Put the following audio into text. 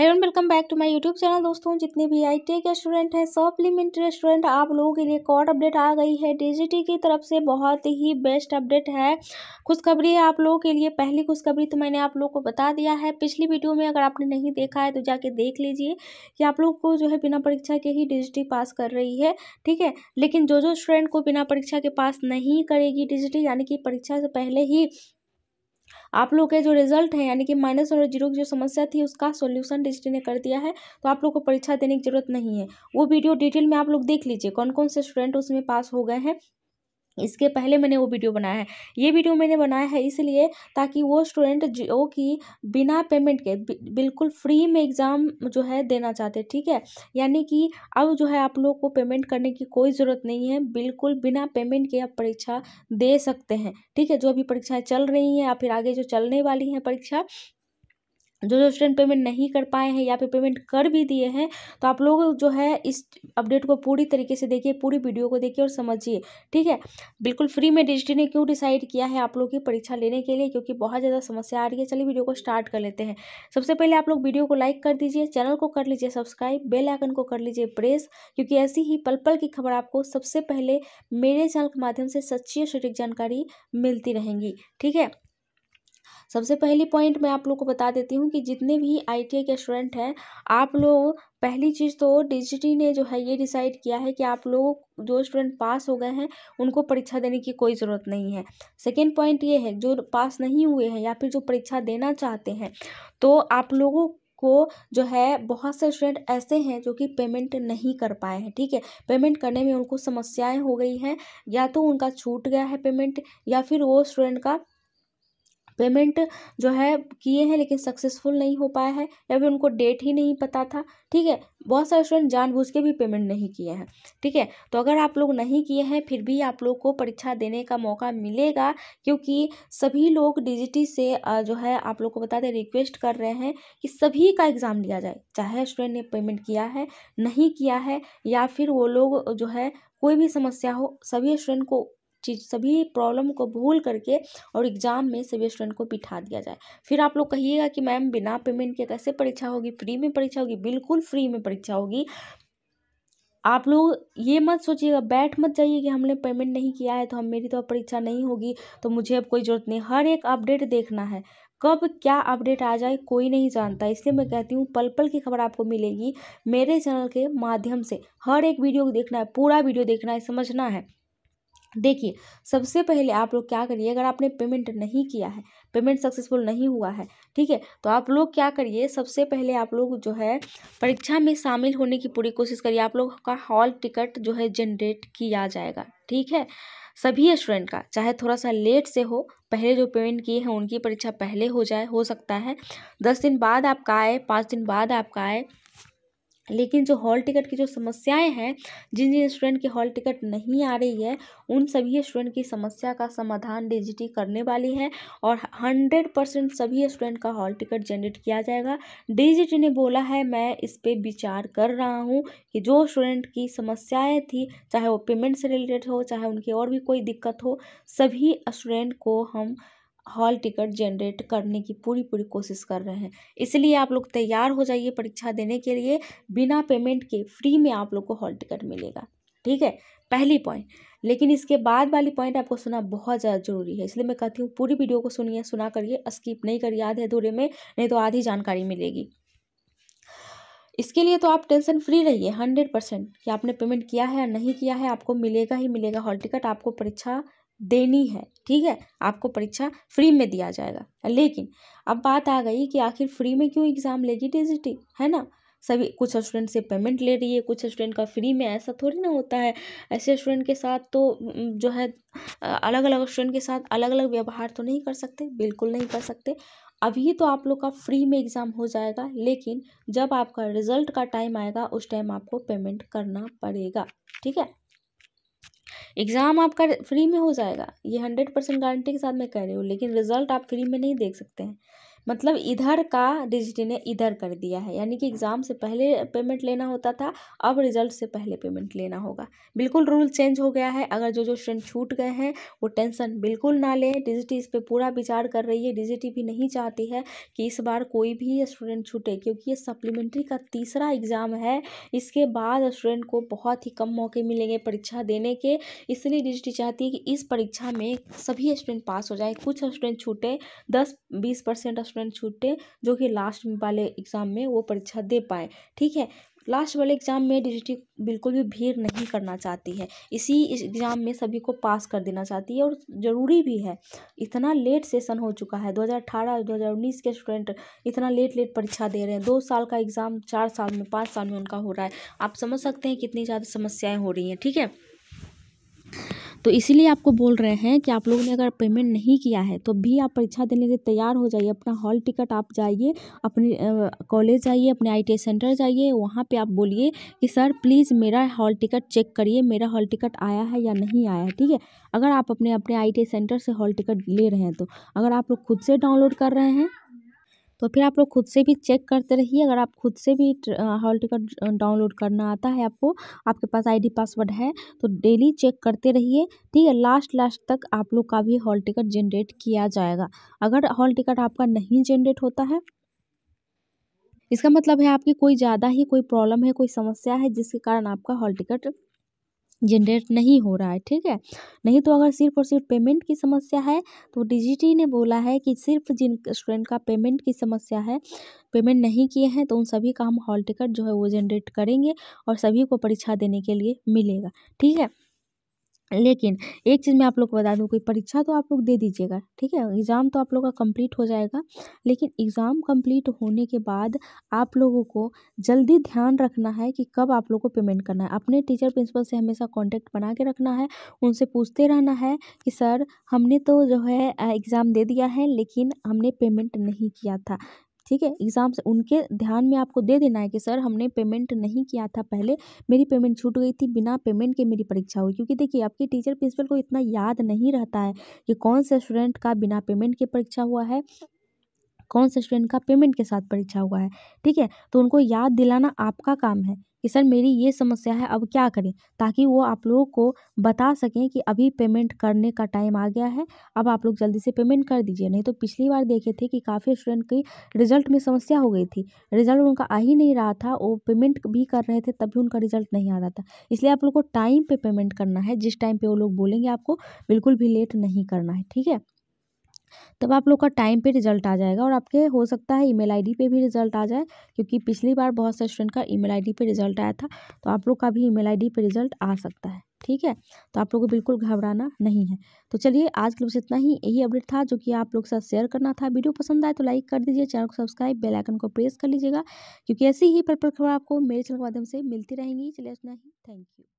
haven welcome back to my YouTube channel दोस्तों जितने भी आई टी के स्टूडेंट हैं सब लिमिट स्टूडेंट आप लोगों के लिए कॉड अपडेट आ गई है डीजीटी की तरफ से बहुत ही बेस्ट अपडेट है खुशखबरी है आप लोगों के लिए पहली खुशखबरी तो मैंने आप लोगों को बता दिया है पिछली वीडियो में अगर आपने नहीं देखा है तो जाके देख लीजिए कि आप लोग को जो है बिना परीक्षा के ही डी पास कर रही है ठीक है लेकिन जो जो स्टूडेंट को बिना परीक्षा के पास नहीं करेगी डी यानी कि परीक्षा से पहले ही आप लोग के जो रिजल्ट है यानी कि माइनस और जीरो की जो समस्या थी उसका सोल्यूशन डिजिटी ने कर दिया है तो आप लोग को परीक्षा देने की जरूरत नहीं है वो वीडियो डिटेल में आप लोग देख लीजिए कौन कौन से स्टूडेंट उसमें पास हो गए हैं इसके पहले मैंने वो वीडियो बनाया है ये वीडियो मैंने बनाया है इसलिए ताकि वो स्टूडेंट जो कि बिना पेमेंट के बिल्कुल फ्री में एग्ज़ाम जो है देना चाहते ठीक है यानी कि अब जो है आप लोग को पेमेंट करने की कोई ज़रूरत नहीं है बिल्कुल बिना पेमेंट के आप परीक्षा दे सकते हैं ठीक है जो अभी परीक्षाएँ चल रही हैं या फिर आगे जो चलने वाली हैं परीक्षा जो जो स्टूडेंट पेमेंट नहीं कर पाए हैं या फिर पेमेंट कर भी दिए हैं तो आप लोग जो है इस अपडेट को पूरी तरीके से देखिए पूरी वीडियो को देखिए और समझिए ठीक है बिल्कुल फ्री में डिजिटी ने क्यों डिसाइड किया है आप लोग की परीक्षा लेने के लिए क्योंकि बहुत ज़्यादा समस्या आ रही है चलिए वीडियो को स्टार्ट कर लेते हैं सबसे पहले आप लोग वीडियो को लाइक कर दीजिए चैनल को कर लीजिए सब्सक्राइब बेल आइकन को कर लीजिए प्रेस क्योंकि ऐसी ही पल पल की खबर आपको सबसे पहले मेरे चैनल के माध्यम से सच्ची और सटीक जानकारी मिलती रहेंगी ठीक है सबसे पहली पॉइंट मैं आप लोग को बता देती हूँ कि जितने भी आई के स्टूडेंट हैं आप लोग पहली चीज़ तो डीजीटी ने जो है ये डिसाइड किया है कि आप लोग जो स्टूडेंट पास हो गए हैं उनको परीक्षा देने की कोई ज़रूरत नहीं है सेकेंड पॉइंट ये है जो पास नहीं हुए हैं या फिर जो परीक्षा देना चाहते हैं तो आप लोगों को जो है बहुत से स्टूडेंट ऐसे हैं जो कि पेमेंट नहीं कर पाए हैं ठीक है पेमेंट करने में उनको समस्याएं हो गई हैं या तो उनका छूट गया है पेमेंट या फिर वो स्टूडेंट का पेमेंट जो है किए हैं लेकिन सक्सेसफुल नहीं हो पाया है या फिर उनको डेट ही नहीं पता था ठीक है बहुत सारे स्टूडेंट जानबूझ के भी पेमेंट नहीं किए हैं ठीक है तो अगर आप लोग नहीं किए हैं फिर भी आप लोग को परीक्षा देने का मौका मिलेगा क्योंकि सभी लोग डिजिटी से जो है आप लोग को बता दें रिक्वेस्ट कर रहे हैं कि सभी का एग्ज़ाम लिया जाए चाहे स्टूडेंट ने पेमेंट किया है नहीं किया है या फिर वो लोग जो है कोई भी समस्या हो सभी स्टूडेंट को चीज़ सभी प्रॉब्लम को भूल करके और एग्ज़ाम में सभी स्टूडेंट को बिठा दिया जाए फिर आप लोग कहिएगा कि मैम बिना पेमेंट के कैसे परीक्षा होगी फ्री में परीक्षा होगी बिल्कुल फ्री में परीक्षा होगी आप लोग ये मत सोचिएगा बैठ मत जाइए कि हमने पेमेंट नहीं किया है तो हम मेरी तो परीक्षा नहीं होगी तो मुझे अब कोई ज़रूरत नहीं हर एक अपडेट देखना है कब क्या अपडेट आ जाए कोई नहीं जानता इसलिए मैं कहती हूँ पल पल की खबर आपको मिलेगी मेरे चैनल के माध्यम से हर एक वीडियो को देखना है पूरा वीडियो देखना है समझना है देखिए सबसे पहले आप लोग क्या करिए अगर आपने पेमेंट नहीं किया है पेमेंट सक्सेसफुल नहीं हुआ है ठीक है तो आप लोग क्या करिए सबसे पहले आप लोग जो है परीक्षा में शामिल होने की पूरी कोशिश करिए आप लोग का हॉल टिकट जो है जनरेट किया जाएगा ठीक है सभी स्टूडेंट का चाहे थोड़ा सा लेट से हो पहले जो पेमेंट किए हैं उनकी परीक्षा पहले हो जाए हो सकता है दस दिन बाद आपका आए पाँच दिन बाद आपका आए लेकिन जो हॉल टिकट की जो समस्याएं हैं जिन जिन स्टूडेंट की हॉल टिकट नहीं आ रही है उन सभी स्टूडेंट की समस्या का समाधान डीजीटी करने वाली है और हंड्रेड परसेंट सभी स्टूडेंट का हॉल टिकट जनरेट किया जाएगा डीजीटी ने बोला है मैं इस पर विचार कर रहा हूँ कि जो स्टूडेंट की समस्याएँ थी चाहे वो पेमेंट से रिलेटेड हो चाहे उनकी और भी कोई दिक्कत हो सभी स्टूडेंट को हम हॉल टिकट जेनरेट करने की पूरी पूरी कोशिश कर रहे हैं इसलिए आप लोग तैयार हो जाइए परीक्षा देने के लिए बिना पेमेंट के फ्री में आप लोग को हॉल टिकट मिलेगा ठीक है पहली पॉइंट लेकिन इसके बाद वाली पॉइंट आपको सुना बहुत ज़्यादा जरूरी है इसलिए मैं कहती हूँ पूरी वीडियो को सुनिए सुना करिए स्किप नहीं करिए आधे अधूरे में नहीं तो आधी जानकारी मिलेगी इसके लिए तो आप टेंशन फ्री रहिए हंड्रेड परसेंट कि आपने पेमेंट किया है या नहीं किया है आपको मिलेगा ही मिलेगा हॉल टिकट आपको परीक्षा देनी है ठीक है आपको परीक्षा फ्री में दिया जाएगा लेकिन अब बात आ गई कि आखिर फ्री में क्यों एग्ज़ाम लेगी डिजिटी है ना सभी कुछ स्टूडेंट से पेमेंट ले रही है कुछ स्टूडेंट का फ्री में ऐसा थोड़ी ना होता है ऐसे स्टूडेंट के साथ तो जो है अलग अलग स्टूडेंट के साथ अलग अलग व्यवहार तो नहीं कर सकते बिल्कुल नहीं कर सकते अभी तो आप लोग का फ्री में एग्ज़ाम हो जाएगा लेकिन जब आपका रिजल्ट का टाइम आएगा उस टाइम आपको पेमेंट करना पड़ेगा ठीक है एग्ज़ाम आपका फ्री में हो जाएगा ये हंड्रेड परसेंट गारंटी के साथ मैं कह रही हूँ लेकिन रिज़ल्ट आप फ्री में नहीं देख सकते हैं मतलब इधर का डिजिट ने इधर कर दिया है यानी कि एग्ज़ाम से पहले पेमेंट लेना होता था अब रिजल्ट से पहले पेमेंट लेना होगा बिल्कुल रूल चेंज हो गया है अगर जो जो स्टूडेंट छूट गए हैं वो टेंशन बिल्कुल ना लें डिजिटी इस पर पूरा विचार कर रही है डिजिटी भी नहीं चाहती है कि इस बार कोई भी स्टूडेंट छूटे क्योंकि ये सप्लीमेंट्री का तीसरा एग्ज़ाम है इसके बाद स्टूडेंट को बहुत ही कम मौके मिलेंगे परीक्षा देने के इसलिए डिजिटी चाहती है कि इस परीक्षा में सभी स्टूडेंट पास हो जाए कुछ स्टूडेंट छूटे दस बीस परसेंट स्टूडेंट छूटे जो कि लास्ट वाले एग्ज़ाम में वो परीक्षा दे पाए ठीक है लास्ट वाले एग्ज़ाम में डिजिटी बिल्कुल भी भीड़ नहीं करना चाहती है इसी एग्ज़ाम में सभी को पास कर देना चाहती है और ज़रूरी भी है इतना लेट सेशन हो चुका है 2018 2019 के स्टूडेंट इतना लेट लेट परीक्षा दे रहे हैं दो साल का एग्ज़ाम चार साल में पाँच साल में उनका हो रहा है आप समझ सकते हैं कितनी ज़्यादा समस्याएँ हो रही हैं ठीक है तो इसीलिए आपको बोल रहे हैं कि आप लोगों ने अगर पेमेंट नहीं किया है तो भी आप परीक्षा देने के लिए तैयार हो जाइए अपना हॉल टिकट आप जाइए अपने कॉलेज जाइए अपने आई e सेंटर जाइए वहाँ पर आप बोलिए कि सर प्लीज़ मेरा हॉल टिकट चेक करिए मेरा हॉल टिकट आया है या नहीं आया है ठीक है अगर आप अपने अपने आई e सेंटर से हॉल टिकट ले रहे हैं तो अगर आप लोग खुद से डाउनलोड कर रहे हैं तो फिर आप लोग खुद से भी चेक करते रहिए अगर आप खुद से भी हॉल टिकट डाउनलोड करना आता है आपको आपके पास आईडी पासवर्ड है तो डेली चेक करते रहिए ठीक है लास्ट लास्ट तक आप लोग का भी हॉल टिकट जनरेट किया जाएगा अगर हॉल टिकट आपका नहीं जनरेट होता है इसका मतलब है आपकी कोई ज़्यादा ही कोई प्रॉब्लम है कोई समस्या है जिसके कारण आपका हॉल टिकट जेनरेट नहीं हो रहा है ठीक है नहीं तो अगर सिर्फ और सिर्फ पेमेंट की समस्या है तो डी ने बोला है कि सिर्फ जिन स्टूडेंट का पेमेंट की समस्या है पेमेंट नहीं किए हैं तो उन सभी का हम हॉल टिकट जो है वो जनरेट करेंगे और सभी को परीक्षा देने के लिए मिलेगा ठीक है लेकिन एक चीज़ मैं आप लोग को बता दूँ कि परीक्षा तो आप लोग दे दीजिएगा ठीक है एग्ज़ाम तो आप लोग का कंप्लीट हो जाएगा लेकिन एग्ज़ाम कंप्लीट होने के बाद आप लोगों को जल्दी ध्यान रखना है कि कब आप लोग को पेमेंट करना है अपने टीचर प्रिंसिपल से हमेशा कांटेक्ट बना के रखना है उनसे पूछते रहना है कि सर हमने तो जो है एग्ज़ाम दे दिया है लेकिन हमने पेमेंट नहीं किया था ठीक है एग्ज़ाम से उनके ध्यान में आपको दे देना है कि सर हमने पेमेंट नहीं किया था पहले मेरी पेमेंट छूट गई थी बिना पेमेंट के मेरी परीक्षा हुई क्योंकि देखिए आपके टीचर प्रिंसिपल को इतना याद नहीं रहता है कि कौन से स्टूडेंट का बिना पेमेंट के परीक्षा हुआ है कौन से स्टूडेंट का पेमेंट के साथ परीक्षा हुआ है ठीक है तो उनको याद दिलाना आपका काम है कि सर मेरी ये समस्या है अब क्या करें ताकि वो आप लोगों को बता सकें कि अभी पेमेंट करने का टाइम आ गया है अब आप लोग जल्दी से पेमेंट कर दीजिए नहीं तो पिछली बार देखे थे कि काफ़ी स्टूडेंट की रिजल्ट में समस्या हो गई थी रिजल्ट उनका आ ही नहीं रहा था वो पेमेंट भी कर रहे थे तभी उनका रिजल्ट नहीं आ रहा था इसलिए आप लोग को टाइम पर पे पेमेंट करना है जिस टाइम पर वो लोग बोलेंगे आपको बिल्कुल भी लेट नहीं करना है ठीक है तब आप लोग का टाइम पे रिजल्ट आ जाएगा और आपके हो सकता है ईमेल आईडी पे भी रिजल्ट आ जाए क्योंकि पिछली बार बहुत से स्टूडेंट का ईमेल आईडी पे रिजल्ट आया था तो आप लोग का भी ईमेल आईडी पे रिजल्ट आ सकता है ठीक है तो आप लोग को बिल्कुल घबराना नहीं है तो चलिए आज के लिए बस इतना ही यही अपडेट था जो कि आप लोग साथ शेयर करना था वीडियो पसंद आए तो लाइक कर दीजिए चैनल को सब्सक्राइब बेल आइकन को प्रेस कर लीजिएगा क्योंकि ऐसी ही पल खबर आपको मेरे चैनल के माध्यम से मिलती रहेंगी चलिए इतना ही थैंक यू